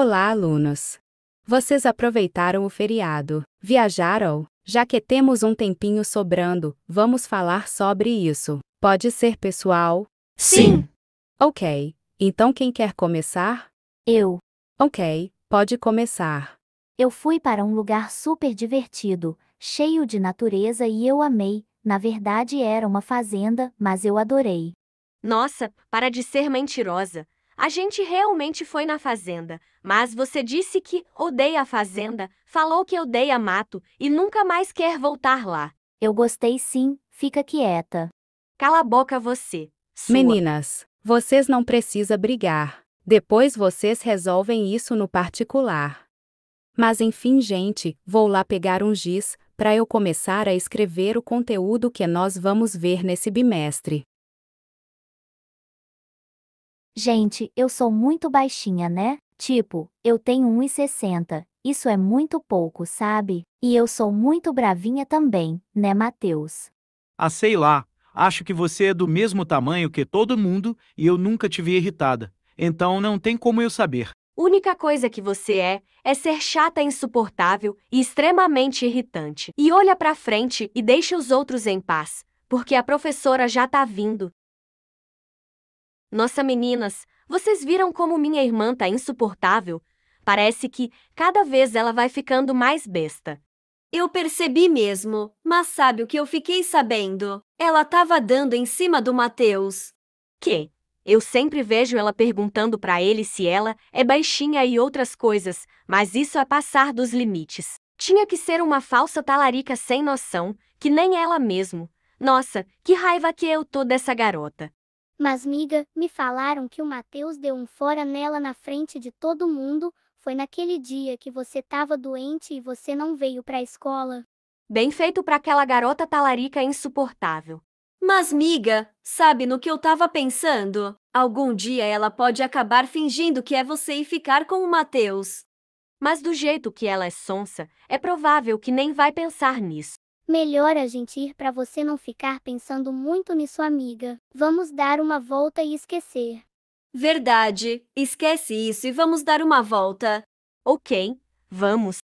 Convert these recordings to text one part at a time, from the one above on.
Olá, alunos! Vocês aproveitaram o feriado, viajaram? Já que temos um tempinho sobrando, vamos falar sobre isso. Pode ser pessoal? Sim! Ok, então quem quer começar? Eu. Ok, pode começar. Eu fui para um lugar super divertido, cheio de natureza e eu amei. Na verdade era uma fazenda, mas eu adorei. Nossa, para de ser mentirosa. A gente realmente foi na fazenda, mas você disse que odeia a fazenda, falou que odeia mato e nunca mais quer voltar lá. Eu gostei sim, fica quieta. Cala a boca você. Sua. Meninas, vocês não precisa brigar. Depois vocês resolvem isso no particular. Mas enfim, gente, vou lá pegar um giz para eu começar a escrever o conteúdo que nós vamos ver nesse bimestre. Gente, eu sou muito baixinha, né? Tipo, eu tenho 1,60. Isso é muito pouco, sabe? E eu sou muito bravinha também, né, Matheus? Ah, sei lá. Acho que você é do mesmo tamanho que todo mundo e eu nunca te vi irritada. Então não tem como eu saber. Única coisa que você é é ser chata, insuportável e extremamente irritante. E olha pra frente e deixa os outros em paz, porque a professora já tá vindo. Nossa, meninas, vocês viram como minha irmã tá insuportável? Parece que cada vez ela vai ficando mais besta. Eu percebi mesmo, mas sabe o que eu fiquei sabendo? Ela tava dando em cima do Matheus. Que? Eu sempre vejo ela perguntando para ele se ela é baixinha e outras coisas, mas isso é passar dos limites. Tinha que ser uma falsa talarica sem noção, que nem ela mesmo. Nossa, que raiva que eu tô dessa garota. Mas, miga, me falaram que o Mateus deu um fora nela na frente de todo mundo. Foi naquele dia que você tava doente e você não veio pra escola. Bem feito pra aquela garota talarica insuportável. Mas, miga, sabe no que eu tava pensando? Algum dia ela pode acabar fingindo que é você e ficar com o Mateus. Mas do jeito que ela é sonsa, é provável que nem vai pensar nisso. Melhor a gente ir para você não ficar pensando muito nisso, amiga. Vamos dar uma volta e esquecer. Verdade. Esquece isso e vamos dar uma volta. Ok, vamos.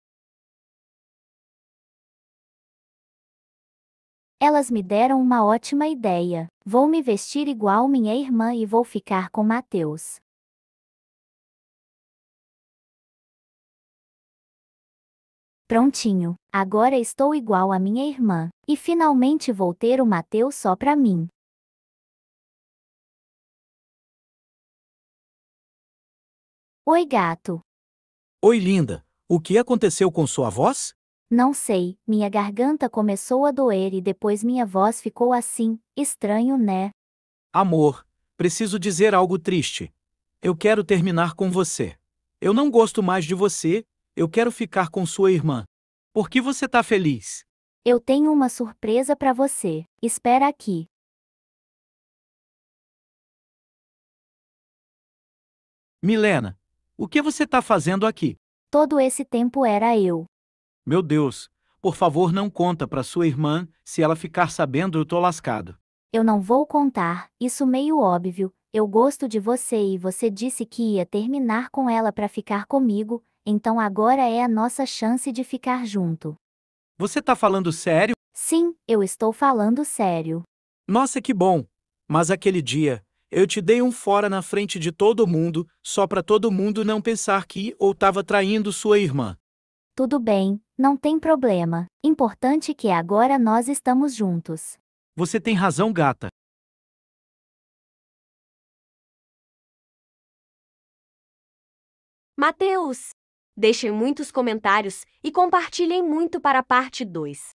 Elas me deram uma ótima ideia. Vou me vestir igual minha irmã e vou ficar com Mateus. Prontinho, agora estou igual a minha irmã, e finalmente vou ter o Mateus só pra mim. Oi, gato. Oi, linda. O que aconteceu com sua voz? Não sei, minha garganta começou a doer e depois minha voz ficou assim, estranho, né? Amor, preciso dizer algo triste. Eu quero terminar com você. Eu não gosto mais de você eu quero ficar com sua irmã. Por que você tá feliz? Eu tenho uma surpresa para você. Espera aqui. Milena, o que você tá fazendo aqui? Todo esse tempo era eu. Meu Deus, por favor, não conta para sua irmã, se ela ficar sabendo, eu tô lascado. Eu não vou contar, isso meio óbvio. Eu gosto de você e você disse que ia terminar com ela para ficar comigo, então agora é a nossa chance de ficar junto. Você tá falando sério? Sim, eu estou falando sério. Nossa, que bom! Mas aquele dia, eu te dei um fora na frente de todo mundo, só para todo mundo não pensar que ou tava traindo sua irmã. Tudo bem, não tem problema. Importante que agora nós estamos juntos. Você tem razão, gata. Mateus, Deixem muitos comentários e compartilhem muito para a parte 2.